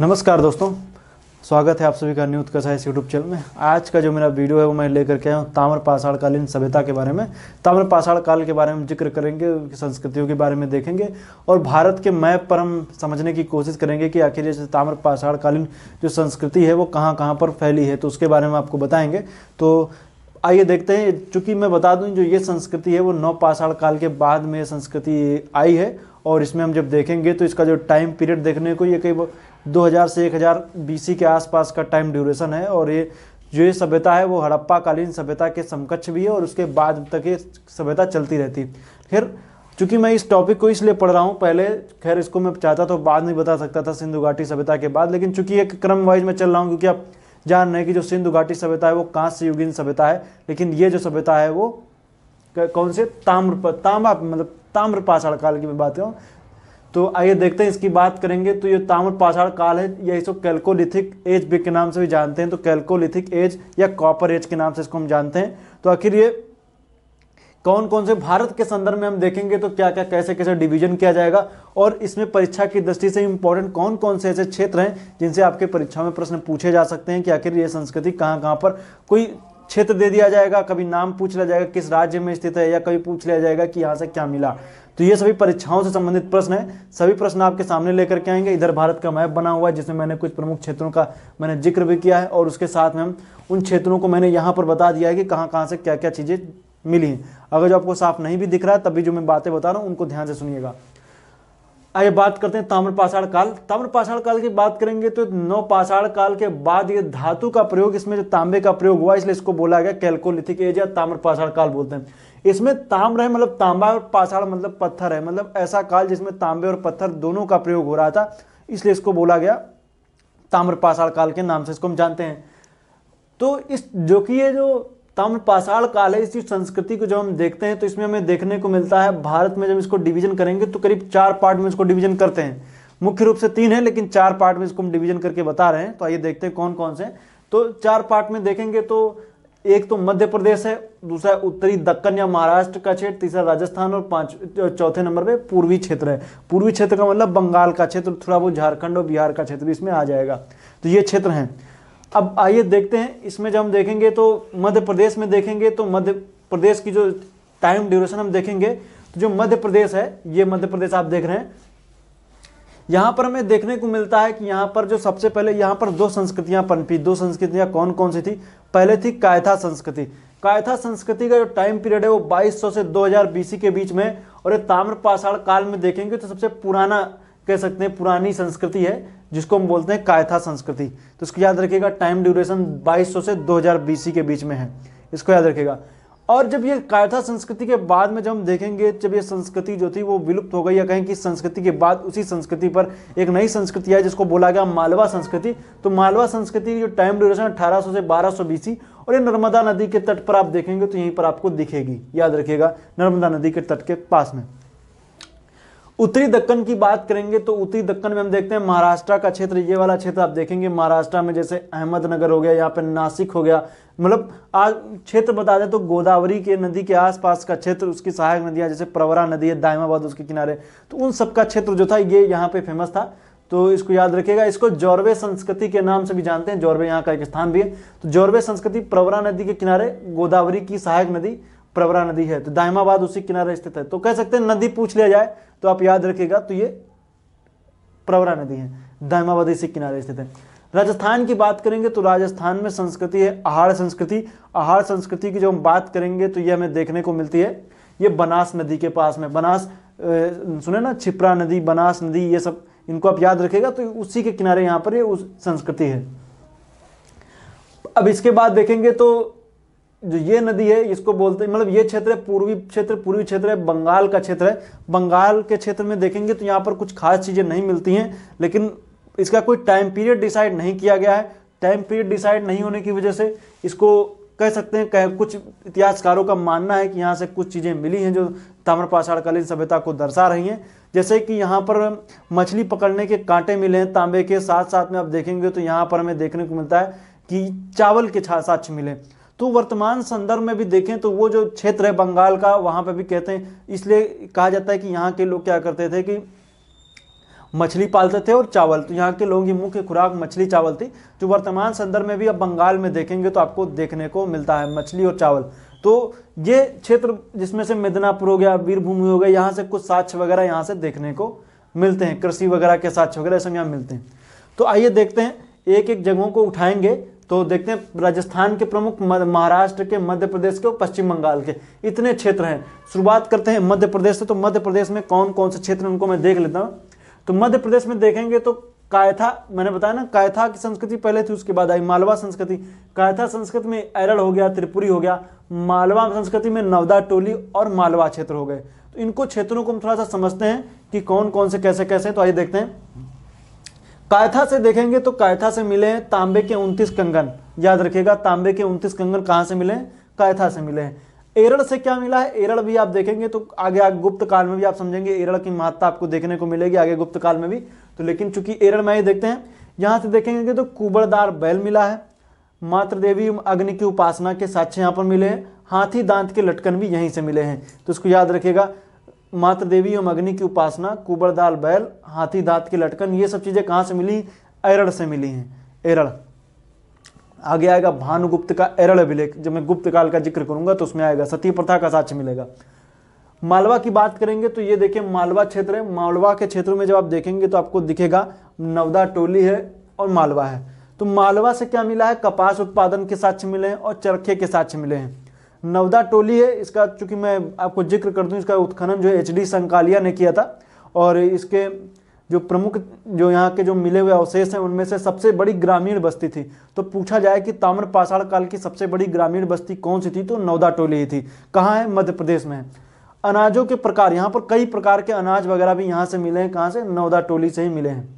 नमस्कार दोस्तों स्वागत है आप सभी का न्यू कसा इस यूट्यूब चैनल में आज का जो मेरा वीडियो है वो मैं लेकर के आया हूँ ताम्र पाषाणकालीन सभ्यता के बारे में ताम्र पाषाण काल के बारे में जिक्र करेंगे संस्कृतियों के बारे में देखेंगे और भारत के मैप पर हम समझने की कोशिश करेंगे कि आखिर ये ताम्र पाषाणकालीन जो संस्कृति है वो कहाँ कहाँ पर फैली है तो उसके बारे में आपको बताएंगे तो आइए देखते हैं चूंकि मैं बता दूँ जो ये संस्कृति है वो नौ पाषाण काल के बाद में ये संस्कृति आई है और इसमें हम जब देखेंगे तो इसका जो टाइम पीरियड देखने को ये कई 2000 से 1000 हजार के आसपास का टाइम ड्यूरेशन है और ये जो ये सभ्यता है वो हड़प्पा कालीन सभ्यता के समकक्ष भी है और उसके बाद तक ये सभ्यता चलती रहती खैर चूंकि मैं इस टॉपिक को इसलिए पढ़ रहा हूँ पहले खैर इसको मैं चाहता तो बाद नहीं बता सकता था सिंधु घाटी सभ्यता के बाद लेकिन चूंकि एक क्रम वाइज मैं चल रहा हूँ क्योंकि आप जान रहे हैं कि जो सिंधु घाटी सभ्यता है वो कांस्य युगीन सभ्यता है लेकिन ये जो सभ्यता है वो कौन से ताम्र तांबा मतलब ताम्र पाषाण काल की मैं बात करूँ तो आइए देखते हैं इसकी बात करेंगे तो ये ताम्र पाषाण काल है या इसको कैलकोलिथिक एज के नाम से भी जानते हैं तो कैलकोलिथिक एज या कॉपर एज के नाम से इसको हम जानते हैं तो आखिर ये कौन कौन से भारत के संदर्भ में हम देखेंगे तो क्या क्या कैसे कैसे डिवीजन किया जाएगा और इसमें परीक्षा की दृष्टि से इंपॉर्टेंट कौन कौन से ऐसे क्षेत्र हैं जिनसे आपके परीक्षा में प्रश्न पूछे जा सकते हैं कि आखिर ये संस्कृति कहाँ कहाँ पर कोई क्षेत्र दे दिया जाएगा कभी नाम पूछ लिया जाएगा किस राज्य में स्थित है या कभी पूछ लिया जाएगा कि यहाँ से क्या मिला तो ये सभी परीक्षाओं से संबंधित प्रश्न है सभी प्रश्न आपके सामने लेकर के आएंगे इधर भारत का मैप बना हुआ है जिसमें मैंने कुछ प्रमुख क्षेत्रों का मैंने जिक्र भी किया है और उसके साथ में उन क्षेत्रों को मैंने यहाँ पर बता दिया है कि कहाँ कहाँ से क्या क्या चीज़ें मिली हैं अगर जो आपको साफ नहीं भी दिख रहा है तभी जो मैं बातें बता रहा हूँ उनको ध्यान से सुनिएगा आइए बात करते हैं ताम्रपाषाण काल ताम्रपाषाण काल की बात करेंगे तो नौ पाषाण काल के बाद ये धातु का प्रयोग इसमें जो तांबे का प्रयोग हुआ इसलिए इसको बोला गया कैलकोलिथिक एज या ताम्रपाषाण काल बोलते हैं इसमें ताम्र है मतलब तांबा और पाषाण मतलब पत्थर है मतलब ऐसा काल जिसमें तांबे और पत्थर दोनों का प्रयोग हो रहा था इसलिए इसको बोला गया ताम्र पाषाण काल के नाम से इसको हम जानते हैं तो इस जो कि ये जो ताम्र पाषाण काल है इसकी संस्कृति को जब हम देखते हैं तो इसमें हमें देखने को मिलता है भारत में जब इसको डिवीजन करेंगे तो करीब चार पार्ट में इसको डिवीजन करते हैं मुख्य रूप से तीन है लेकिन चार पार्ट में इसको हम डिवीजन करके बता रहे हैं तो आइए देखते हैं कौन कौन से तो चार पार्ट में देखेंगे तो एक तो मध्य प्रदेश है दूसरा उत्तरी दक्कन या महाराष्ट्र का क्षेत्र तीसरा राजस्थान और पांच चौथे नंबर पे पूर्वी क्षेत्र है पूर्वी क्षेत्र का मतलब बंगाल का क्षेत्र थोड़ा बहुत झारखंड और बिहार का क्षेत्र भी इसमें आ जाएगा तो ये क्षेत्र हैं अब आइए देखते हैं इसमें जब हम देखेंगे तो मध्य प्रदेश में देखेंगे तो मध्य प्रदेश की जो टाइम ड्यूरेशन हम देखेंगे तो जो मध्य प्रदेश है ये मध्य प्रदेश आप देख रहे हैं यहाँ पर हमें देखने को मिलता है कि यहाँ पर जो सबसे पहले यहाँ पर दो संस्कृतियाँ पनपी दो संस्कृतियाँ कौन कौन सी थी पहले थी कायथा संस्कृति कायथा संस्कृति का जो टाइम पीरियड है वो 2200 से 2000 बीसी के बीच में और ये ताम्रपाषाण काल में देखेंगे तो सबसे पुराना कह सकते हैं पुरानी संस्कृति है जिसको हम बोलते हैं कायथा संस्कृति तो इसको याद रखिएगा टाइम ड्यूरेशन बाईस से दो हजार के बीच में है इसको याद रखिएगा और जब ये कायथा संस्कृति के बाद में जब हम देखेंगे जब ये संस्कृति जो थी वो विलुप्त हो गई या कहें कि संस्कृति के बाद उसी संस्कृति पर एक नई संस्कृति आई जिसको बोला गया मालवा संस्कृति तो मालवा संस्कृति की जो टाइम ड्यूरेशन 1800 से 1200 बीस और ये नर्मदा नदी के तट पर आप देखेंगे तो यहीं पर आपको दिखेगी याद रखिएगा नर्मदा नदी के तट के पास में उत्तरी दक्कन की बात करेंगे तो उत्तरी दक्कन में हम देखते हैं महाराष्ट्र का क्षेत्र ये वाला क्षेत्र आप देखेंगे महाराष्ट्र में जैसे अहमदनगर हो गया यहाँ पे नासिक हो गया मतलब आज क्षेत्र बता दें तो गोदावरी के नदी के आसपास का क्षेत्र उसकी सहायक नदियाँ जैसे प्रवरा नदी है दायमाबाद उसके किनारे तो उन सबका क्षेत्र जो था ये यहाँ पे फेमस था तो इसको याद रखिएगा इसको जौरवे संस्कृति के नाम से भी जानते हैं जौरवे यहाँ का एक स्थान भी है तो जौरवे संस्कृति प्रवरा नदी के किनारे गोदावरी की सहायक नदी प्रवरा नदी है तो दाहिमाबाद उसी किनारे स्थित है तो कह सकते हैं नदी पूछ लिया जाए तो आप याद रखिएगा तो ये प्रवरा नदी है दाहिमाबाद इसी किनारे स्थित है राजस्थान की बात करेंगे तो राजस्थान में संस्कृति है आहार संस्कृति आहार संस्कृति की जब हम बात करेंगे तो ये हमें देखने को मिलती है ये बनास नदी के पास में बनास सुने ना छिपरा नदी बनास नदी ये सब इनको आप याद रखेगा तो उसी के किनारे यहाँ पर ये उस संस्कृति है अब इसके बाद देखेंगे तो जो ये नदी है इसको बोलते हैं मतलब ये क्षेत्र पूर्वी क्षेत्र पूर्वी क्षेत्र है बंगाल का क्षेत्र है बंगाल के क्षेत्र में देखेंगे तो यहाँ पर कुछ खास चीज़ें नहीं मिलती हैं लेकिन इसका कोई टाइम पीरियड डिसाइड नहीं किया गया है टाइम पीरियड डिसाइड नहीं होने की वजह से इसको कह सकते हैं कह कुछ इतिहासकारों का मानना है कि यहाँ से कुछ चीज़ें मिली हैं जो ताम्रपाषाणकालीन सभ्यता को दर्शा रही हैं जैसे कि यहाँ पर मछली पकड़ने के कांटे मिले हैं तांबे के साथ साथ में आप देखेंगे तो यहाँ पर हमें देखने को मिलता है कि चावल के साक्ष मिले तो वर्तमान संदर्भ में भी देखें तो वो जो क्षेत्र है बंगाल का वहां पर भी कहते हैं इसलिए कहा जाता है कि यहाँ के लोग क्या करते थे कि मछली पालते थे और चावल तो यहाँ के लोगों की मुख्य खुराक मछली चावल थी जो वर्तमान संदर्भ में भी अब बंगाल में देखेंगे तो आपको देखने को मिलता है मछली और चावल तो ये क्षेत्र जिसमें से मिदनापुर हो गया वीरभूमि हो गया यहाँ से कुछ साक्ष्य वगैरह यहाँ से देखने को मिलते हैं कृषि वगैरह के साक्ष्य वगैरह सब यहाँ मिलते हैं तो आइए देखते हैं एक एक जगहों को उठाएंगे तो देखते हैं राजस्थान के प्रमुख महाराष्ट्र के मध्य प्रदेश के और पश्चिम बंगाल के इतने क्षेत्र हैं शुरुआत करते हैं मध्य प्रदेश से तो मध्य प्रदेश में कौन कौन से क्षेत्र हैं उनको मैं देख लेता हूँ तो मध्य प्रदेश में देखेंगे तो कायथा मैंने बताया ना कायथा की संस्कृति पहले थी उसके बाद आई मालवा संस्कृति कायथा संस्कृति में एरल हो गया त्रिपुरी हो गया मालवा संस्कृति में नवदा टोली और मालवा क्षेत्र हो गए तो इनको क्षेत्रों को हम थोड़ा सा समझते हैं कि कौन कौन से कैसे कैसे तो आइए देखते हैं कायथा से देखेंगे तो कायथा से मिले हैं तांबे के उन्तीस कंगन याद रखिएगा तांबे के उन्तीस कंगन कहाँ से मिले हैं कायथा से मिले हैं एरड़ से क्या मिला है एरड़ भी आप देखेंगे तो आगे आगे गुप्त काल में भी आप समझेंगे एरड़ की महत्ता आपको देखने को मिलेगी आगे गुप्त काल में भी तो लेकिन चूंकि एरड़ में ही देखते हैं यहां से देखेंगे तो कुबड़दार बैल मिला है मात्र देवी अग्नि की उपासना के साक्ष्य यहां पर मिले हैं हाथी दांत के लटकन भी यहीं से मिले हैं तो उसको याद रखेगा मात्र देवी एवं अग्नि की उपासना कुबर दाल बैल हाथी दांत की लटकन ये सब चीज़ें कहां से मिली एरड़ से मिली हैं एरड़ आगे आएगा भानुगुप्त का एरल अभिलेख जब मैं गुप्त काल का जिक्र करूंगा तो उसमें आएगा सती प्रथा का साक्ष्य मिलेगा मालवा की बात करेंगे तो ये देखिए मालवा क्षेत्र है मालवा के क्षेत्रों में जब आप देखेंगे तो आपको दिखेगा नवदा टोली है और मालवा है तो मालवा से क्या मिला है कपास उत्पादन के साक्ष्य मिले हैं और चरखे के साक्ष्य मिले हैं नवदा टोली है इसका चूंकि मैं आपको जिक्र कर दूं इसका उत्खनन जो एच डी संकालिया ने किया था और इसके जो प्रमुख जो यहाँ के जो मिले हुए अवशेष हैं उनमें से सबसे बड़ी ग्रामीण बस्ती थी तो पूछा जाए कि ताम्र पाषाण काल की सबसे बड़ी ग्रामीण बस्ती कौन सी थी तो नवदा टोली ही थी कहाँ है मध्य प्रदेश में अनाजों के प्रकार यहाँ पर कई प्रकार के अनाज वगैरह भी यहाँ से मिले हैं कहाँ से नवदा टोली से ही मिले हैं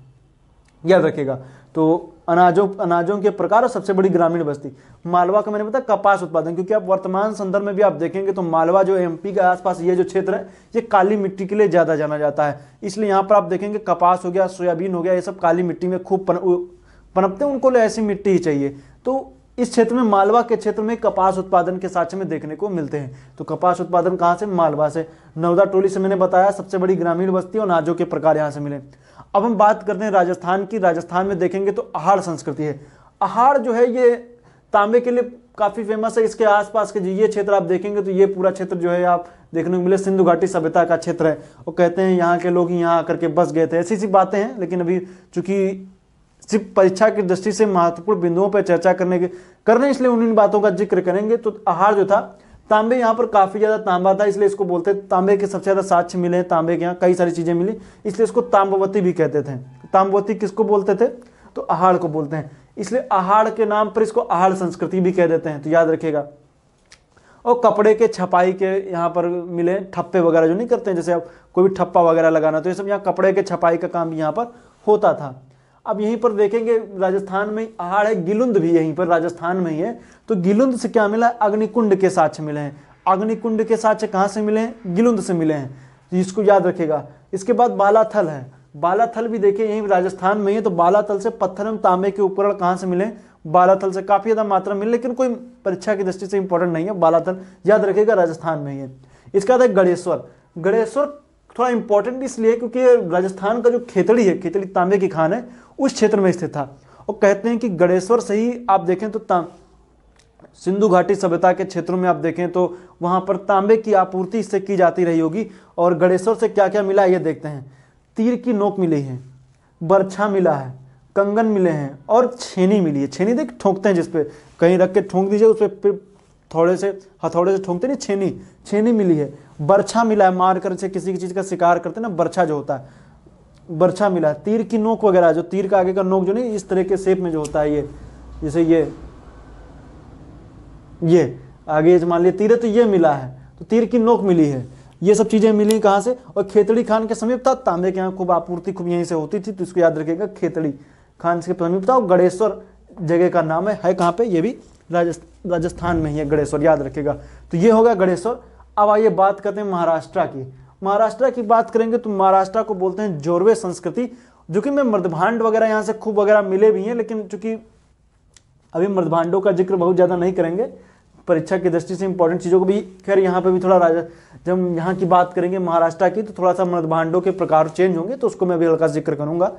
याद रखेगा तो अनाजों अनाजों के प्रकार और सबसे बड़ी ग्रामीण बस्ती मालवा का मैंने बताया कपास उत्पादन क्योंकि आप वर्तमान संदर्भ में भी आप देखेंगे तो मालवा जो एमपी के आसपास ये जो क्षेत्र है ये काली मिट्टी के लिए ज़्यादा जाना जाता है इसलिए यहाँ पर आप देखेंगे कपास हो गया सोयाबीन हो गया ये सब काली मिट्टी में खूब पन, पनपते हैं उनको ऐसी मिट्टी ही चाहिए तो इस क्षेत्र में मालवा के क्षेत्र में कपास उत्पादन के साक्ष्य में देखने को मिलते हैं तो कपास उत्पादन कहाँ से मालवा से नवदा टोली से मैंने बताया सबसे बड़ी ग्रामीण बस्ती और नाजों के प्रकार यहाँ से मिले अब हम बात करते हैं राजस्थान की राजस्थान में देखेंगे तो आहार संस्कृति है आहार जो है ये तांबे के लिए काफ़ी फेमस है इसके आसपास के ये क्षेत्र आप देखेंगे तो ये पूरा क्षेत्र जो है आप देखने को मिले सिंधु घाटी सभ्यता का क्षेत्र है और कहते हैं यहाँ के लोग यहाँ आकर के बस गए थे ऐसी सी बातें हैं लेकिन अभी चूंकि सिर्फ परीक्षा की दृष्टि से महत्वपूर्ण बिंदुओं पर चर्चा करने के करने इसलिए उन बातों का जिक्र करेंगे तो आहार जो था तांबे यहाँ पर काफ़ी ज़्यादा तांबा था इसलिए इसको बोलते हैं तांबे के सबसे ज़्यादा साक्ष्य मिले तांबे के यहाँ कई सारी चीज़ें मिली इसलिए इसको तांबवती भी कहते थे तांबवती किसको बोलते थे तो आहाड़ को बोलते हैं इसलिए आहाड़ के नाम पर इसको आहाड़ संस्कृति भी कह देते हैं तो याद रखेगा और कपड़े के छपाई के यहाँ पर मिले ठप्पे वगैरह जो नहीं करते हैं जैसे आप कोई भी ठप्पा वगैरह लगाना तो ये सब यहाँ कपड़े के छपाई का काम यहाँ पर होता था अब यहीं पर देखेंगे राजस्थान में आहाड़ है गिलुंद भी यहीं पर राजस्थान में ही है तो गिलुंद से क्या मिला अग्निकुंड के साथ मिले हैं अग्निकुंड के साक्ष कहाँ से मिले हैं गिलुंद से मिले हैं तो इसको याद रखेगा इसके बाद बालाथल है बालाथल भी देखिए यहीं राजस्थान में ही है तो बालाथल से पत्थर एवं तांबे के उपकरण कहाँ से मिले बालाथल से काफ़ी ज़्यादा मात्रा मिले लेकिन कोई परीक्षा की दृष्टि से इंपॉर्टेंट नहीं है बालाथल याद रखेगा राजस्थान में ही है इसके बाद है गणेश्वर गणेश्वर थोड़ा इंपॉर्टेंट इसलिए क्योंकि राजस्थान का जो खेतड़ी है खेतड़ी तांबे की खान है उस क्षेत्र में स्थित था और कहते हैं कि गणेश्वर से ही आप देखें तो सिंधु घाटी सभ्यता के क्षेत्रों में आप देखें तो वहाँ पर तांबे की आपूर्ति इससे की जाती रही होगी और गणेश्वर से क्या क्या मिला ये देखते हैं तीर की नोक मिली है बरछा मिला है कंगन मिले हैं और छेनी मिली है छेनी देख ठोंकते हैं जिसपे कहीं रख के ठोंक दीजिए उस पर हथौड़े से हथौड़े से ठोंकते नहीं छेनी छेनी मिली है बर्छा मिला है मारकर से किसी की चीज़ का शिकार करते ना बर्छा जो होता है बर्छा मिला है तीर की नोक वगैरह जो तीर का आगे का नोक जो नहीं इस तरह के शेप में जो होता है ये जैसे ये ये आगे मान लिया तीर तो ये मिला है तो तीर की नोक मिली है ये सब चीज़ें मिली कहाँ से और खेतड़ी खान के समीप था तांबे के यहाँ खूब आपूर्ति खूब यहीं से होती थी तो इसको याद रखिएगा खेतड़ी खान के समीप था और गड़ेश्वर जगह का नाम है, है कहाँ पे ये भी राजस्थान में ही है गणेश्वर याद रखेगा तो ये होगा गणेश्वर अब आइए बात करते हैं महाराष्ट्र की महाराष्ट्र की बात करेंगे तो महाराष्ट्र को बोलते हैं जोरवे संस्कृति जो कि मैं मृदभांड वगैरह यहाँ से खूब वगैरह मिले भी हैं लेकिन चूंकि अभी मृदभांडों का जिक्र बहुत ज़्यादा नहीं करेंगे परीक्षा की दृष्टि से इंपॉर्टेंट चीज़ों को भी खैर यहाँ पे भी थोड़ा राजा जब यहाँ की बात करेंगे महाराष्ट्र की तो थोड़ा सा मृदभांडों के प्रकार चेंज होंगे तो उसको मैं भी हल्का जिक्र करूंगा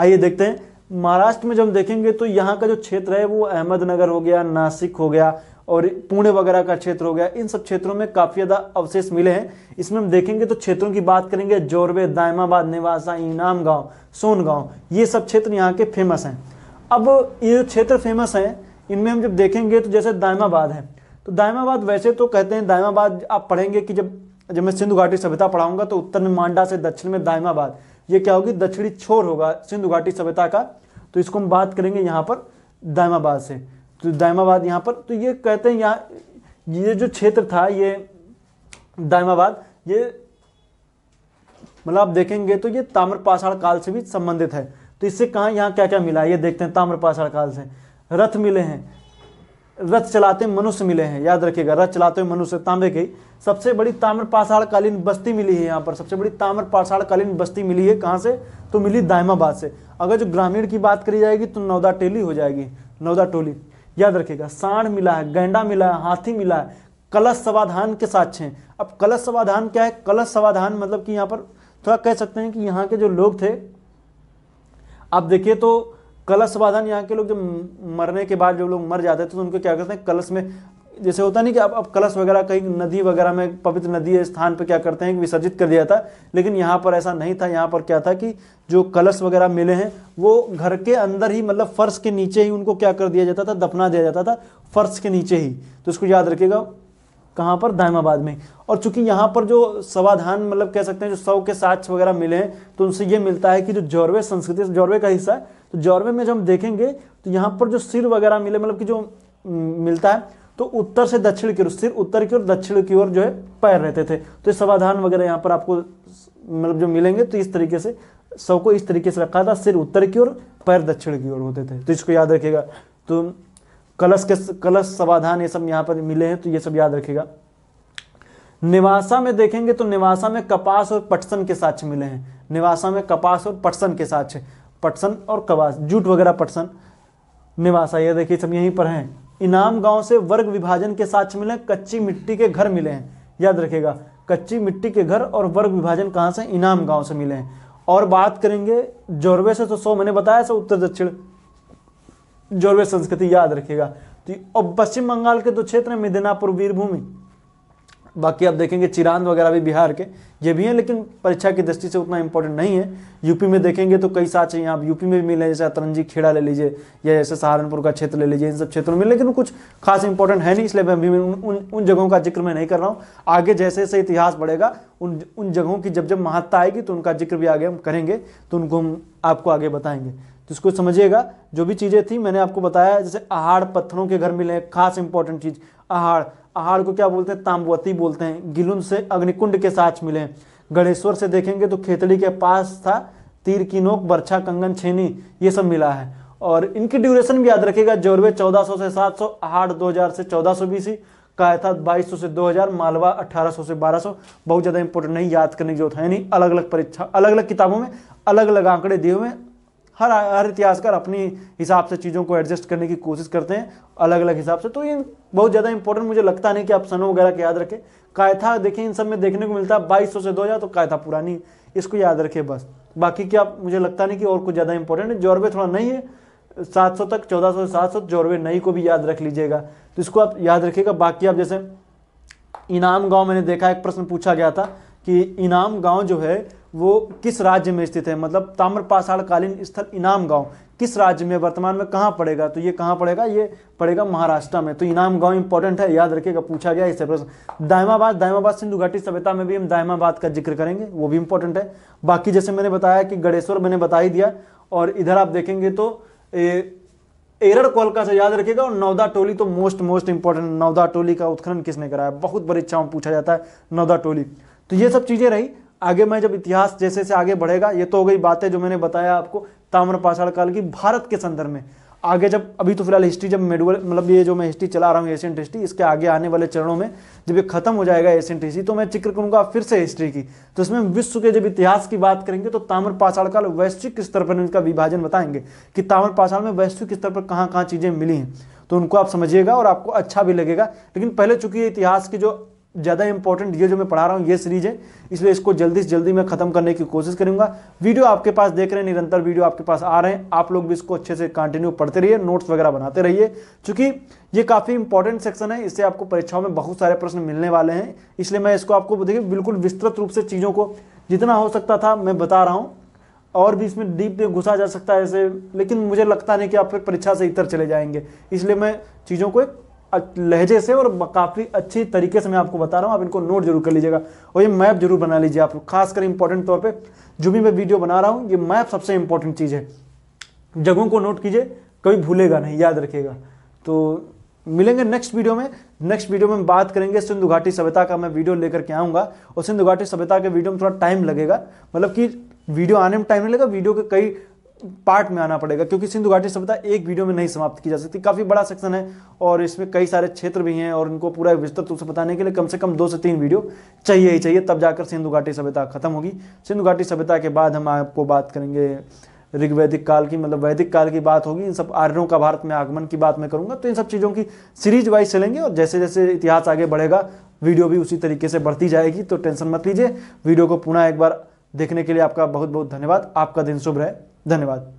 आइए देखते हैं महाराष्ट्र में जब हम देखेंगे तो यहाँ का जो क्षेत्र है वो अहमदनगर हो गया नासिक हो गया और पुणे वगैरह का क्षेत्र हो गया इन सब क्षेत्रों में काफ़ी ज़्यादा अवशेष मिले हैं इसमें हम देखेंगे तो क्षेत्रों की बात करेंगे जोरबे दायमाबाद निवासा इनाम गाँव सोनगांव ये सब क्षेत्र यहाँ के फेमस हैं अब ये क्षेत्र फेमस हैं इनमें हम जब देखेंगे तो जैसे दायमाबाद है तो दायमाबाद वैसे तो कहते हैं दायमाबाद आप पढ़ेंगे कि जब जब मैं सिंधु घाटी सभ्यता पढ़ाऊंगा तो उत्तर में मांडा से दक्षिण में दायमाबाद ये क्या होगी दक्षिणी छोर होगा सिंधु घाटी सभ्यता का तो इसको हम बात करेंगे यहाँ पर दायमाबाद से तो दायमाबाद यहाँ पर तो ये कहते हैं यहाँ ये जो क्षेत्र था ये दायमाबाद ये मतलब आप देखेंगे तो ये ताम्रपाषाण काल से भी संबंधित है तो इससे कहाँ यहाँ क्या क्या मिला ये देखते हैं ताम्रपाषाण काल से रथ मिले हैं रथ चलाते मनुष्य मिले हैं याद रखिएगा रथ चलाते हुए मनुष्य तांबे के सबसे बड़ी ताम्र पाषाणकालीन बस्ती मिली है यहाँ पर सबसे बड़ी ताम्र पाषाणकालीन बस्ती मिली है कहाँ से तो मिली दायमाबाद से अगर जो ग्रामीण की बात करी जाएगी तो नौदा टेली हो जाएगी नौदा टोली याद रखिएगा सांड मिला है गेंडा मिला है हाथी मिला है कलश समाधान के साक्ष्य हैं अब कलश समाधान क्या है कलश समाधान मतलब कि यहाँ पर थोड़ा कह सकते हैं कि यहाँ के जो लोग थे आप देखिए तो बाधन यहाँ के लोग जब मरने के बाद जब लोग मर जाते हैं तो उनको क्या करते हैं कलश में जैसे होता नहीं कि अब अब कलश वगैरह कहीं नदी वगैरह में पवित्र नदी स्थान पर क्या करते हैं विसर्जित कर दिया था लेकिन यहाँ पर ऐसा नहीं था यहाँ पर क्या था कि जो कलश वगैरह मिले हैं वो घर के अंदर ही मतलब फर्श के नीचे ही उनको क्या कर दिया जाता था दफना दिया जाता था फर्श के नीचे ही तो इसको याद रखिएगा कहाँ पर दायमाबाद में और चूंकि यहाँ पर जो सवाधान मतलब कह सकते हैं जो सौ के साक्ष वगैरह मिले हैं तो उनसे ये मिलता है कि जो जौरवे संस्कृति जौरवे का हिस्सा है तो जौरवे में जब हम देखेंगे तो यहाँ पर जो सिर वगैरह मिले मतलब कि जो मिलता है तो उत्तर से दक्षिण की ओर सिर उत्तर की ओर दक्षिण की ओर जो है पैर रहते थे तो समाधान वगैरह यहाँ पर आपको मतलब जो मिलेंगे तो इस तरीके से सौ को इस तरीके से रखा था सिर उत्तर की ओर पैर दक्षिण की ओर होते थे तो इसको याद रखिएगा तो कलश के कलश समाधान ये सब यहाँ पर मिले हैं तो ये सब याद रखेगा निवासा में देखेंगे तो निवासा में कपास और पटसन के साक्ष्य मिले हैं निवासा में कपास और पटसन के साक्ष्य पटसन और कपास जूट वगैरह पटसन निवासा ये देखिए सब यहीं पर हैं इनाम गांव से वर्ग विभाजन के साक्ष्य मिले कच्ची मिट्टी के घर मिले हैं याद रखेगा कच्ची मिट्टी के घर और वर्ग विभाजन कहाँ से इनाम गांव से मिले हैं और बात करेंगे जोरवे से तो सौ मैंने बताया सर उत्तर दक्षिण जोरवे संस्कृति याद रखिएगा तो और पश्चिम बंगाल के दो क्षेत्र हैं मिदनापुर वीरभूमि बाकी आप देखेंगे चिरांद वगैरह भी बिहार के ये भी हैं लेकिन परीक्षा की दृष्टि से उतना इंपॉर्टेंट नहीं है यूपी में देखेंगे तो कई साथ हैं आप यूपी में भी मिले जैसे अतरंजी खेड़ा ले लीजिए या जैसे सहारनपुर का क्षेत्र ले लीजिए इन सब क्षेत्रों में लेकिन कुछ खास इंपॉर्टेंट है नहीं इसलिए मैं अभी उन, उन उन जगहों का जिक्र मैं नहीं कर रहा हूँ आगे जैसे जैसे इतिहास बढ़ेगा उन उन जगहों की जब जब महत्ता आएगी तो उनका जिक्र भी आगे हम करेंगे तो उनको हम आपको आगे बताएंगे तो इसको समझिएगा जो भी चीज़ें थी मैंने आपको बताया जैसे आहाड़ पत्थरों के घर मिले हैं खास इंपॉर्टेंट चीज़ आहाड़ आहाड़ को क्या बोलते हैं ताम्बवती बोलते हैं गिलुन से अग्निकुंड के साथ मिले हैं गणेश्वर से देखेंगे तो खेतड़ी के पास था तीर की नोक बर्छा कंगन छेनी ये सब मिला है और इनकी ड्यूरेशन भी याद रखेगा जोरवे 1400 से 700 सौ आहाड़ दो से चौदह सौ बीसी कायथा बाईस से 2000 मालवा 1800 से 1200 बहुत ज़्यादा इंपोर्टेंट नहीं याद करने की जरूरत है नहीं अलग अलग परीक्षा अलग अलग किताबों में अलग अलग आंकड़े दिए हुए हर हर इतिहासकार अपनी हिसाब से चीज़ों को एडजस्ट करने की कोशिश करते हैं अलग अलग हिसाब से तो ये बहुत ज़्यादा इंपॉर्टेंट मुझे लगता नहीं कि आप सनों वगैरह के याद रखें कायथा देखें इन सब में देखने को मिलता है बाईस से दो तो कायथा पुरानी इसको याद रखें बस बाकी क्या मुझे लगता नहीं कि और कुछ ज़्यादा इंपॉर्टेंट है जोरबे थोड़ा नहीं है 700 तक 1400 से 700 जोरवे नई को भी याद रख लीजिएगा तो इसको आप याद रखिएगा बाकी आप जैसे इनाम गांव मैंने देखा एक प्रश्न पूछा गया था कि इनाम गांव जो है वो किस राज्य में स्थित है मतलब ताम्रपाषाणकालीन कालीन स्थल इनाम गांव किस राज्य में वर्तमान में कहाँ पड़ेगा तो ये कहाँ पड़ेगा ये पड़ेगा महाराष्ट्र में तो इनाम गांव इंपॉर्टेंट है याद रखिएगा पूछा गया इससे प्रश्न दायमाबाद दायमाबाद सिंधु घाटी सभ्यता में भी हम दायमाबाद का जिक्र करेंगे वो भी इंपॉर्टेंट है बाकी जैसे मैंने बताया कि गणेश्वर मैंने बता ही दिया और इधर आप देखेंगे तो एरड़ कोलका से याद रखिएगा और नौदा टोली तो most most important Navdatoli का उत्खनन किसने कराया बहुत बड़ी इच्छाओं पूछा जाता है नौदा टोली तो ये सब चीज़ें रही आगे मैं जब इतिहास जैसे से आगे बढ़ेगा ये तो हो गई बातें जो मैंने बताया आपको ताम्रपाषाण काल की भारत के संदर्भ में आगे जब अभी तो फिलहाल हिस्ट्री जब मेडुअल मतलब ये जो मैं हिस्ट्री चला रहा हूँ एशियंट हिस्ट्री इसके आगे आने वाले चरणों में जब ये खत्म हो जाएगा एशियंट हिस्ट्री तो मैं जिक्र करूंगा फिर से हिस्ट्री की तो इसमें विश्व के जब इतिहास की बात करेंगे तो ताम्र पाषाण काल वैश्विक स्तर पर इनका विभाजन बताएंगे कि ताम्र पाषाण में वैश्विक स्तर पर कहाँ कहाँ चीज़ें मिली हैं तो उनको आप समझिएगा और आपको अच्छा भी लगेगा लेकिन पहले चूंकि इतिहास की जो ज़्यादा इंपॉर्टेंट ये जो मैं पढ़ा रहा हूँ ये सीरीज है इसलिए इसको जल्दी से जल्दी मैं खत्म करने की कोशिश करूँगा वीडियो आपके पास देख रहे हैं निरंतर वीडियो आपके पास आ रहे हैं आप लोग भी इसको अच्छे से कंटिन्यू पढ़ते रहिए नोट्स वगैरह बनाते रहिए चूंकि ये काफ़ी इंपॉर्टेंट सेक्शन है इससे आपको परीक्षाओं में बहुत सारे प्रश्न मिलने वाले हैं इसलिए मैं इसको आपको देखिए बिल्कुल विस्तृत रूप से चीज़ों को जितना हो सकता था मैं बता रहा हूँ और भी इसमें डीप में घुसा जा सकता है ऐसे लेकिन मुझे लगता नहीं कि आप फिर परीक्षा से इतर चले जाएंगे इसलिए मैं चीज़ों को एक लहजे से और काफ़ी अच्छी तरीके से मैं आपको बता रहा हूँ आप इनको नोट जरूर कर लीजिएगा और ये मैप जरूर बना लीजिए आप खासकर इंपॉर्टेंट तौर पे जो भी मैं वीडियो बना रहा हूँ ये मैप सबसे इंपॉर्टेंट चीज़ है जगहों को नोट कीजिए कभी भूलेगा नहीं याद रखिएगा तो मिलेंगे नेक्स्ट वीडियो में नेक्स्ट वीडियो में बात करेंगे सिंधु घाटी सभ्यता का मैं वीडियो लेकर के आऊँगा और सिंधु घाटी सभ्यता के वीडियो में थोड़ा टाइम लगेगा मतलब कि वीडियो आने में टाइम नहीं लगेगा वीडियो के कई पार्ट में आना पड़ेगा क्योंकि सिंधु घाटी सभ्यता एक वीडियो में नहीं समाप्त की जा सकती काफ़ी बड़ा सेक्शन है और इसमें कई सारे क्षेत्र भी हैं और इनको पूरा विस्तृत रूप से बताने के लिए कम से कम दो से तीन वीडियो चाहिए ही चाहिए तब जाकर सिंधु घाटी सभ्यता खत्म होगी सिंधु घाटी सभ्यता के बाद हम आपको बात करेंगे ऋग्वैदिक काल की मतलब वैदिक काल की बात होगी इन सब आर्यों का भारत में आगमन की बात मैं करूंगा तो इन सब चीज़ों की सीरीज वाइज चलेंगे और जैसे जैसे इतिहास आगे बढ़ेगा वीडियो भी उसी तरीके से बढ़ती जाएगी तो टेंशन मत लीजिए वीडियो को पुनः एक बार देखने के लिए आपका बहुत बहुत धन्यवाद आपका दिन शुभ रहे धन्यवाद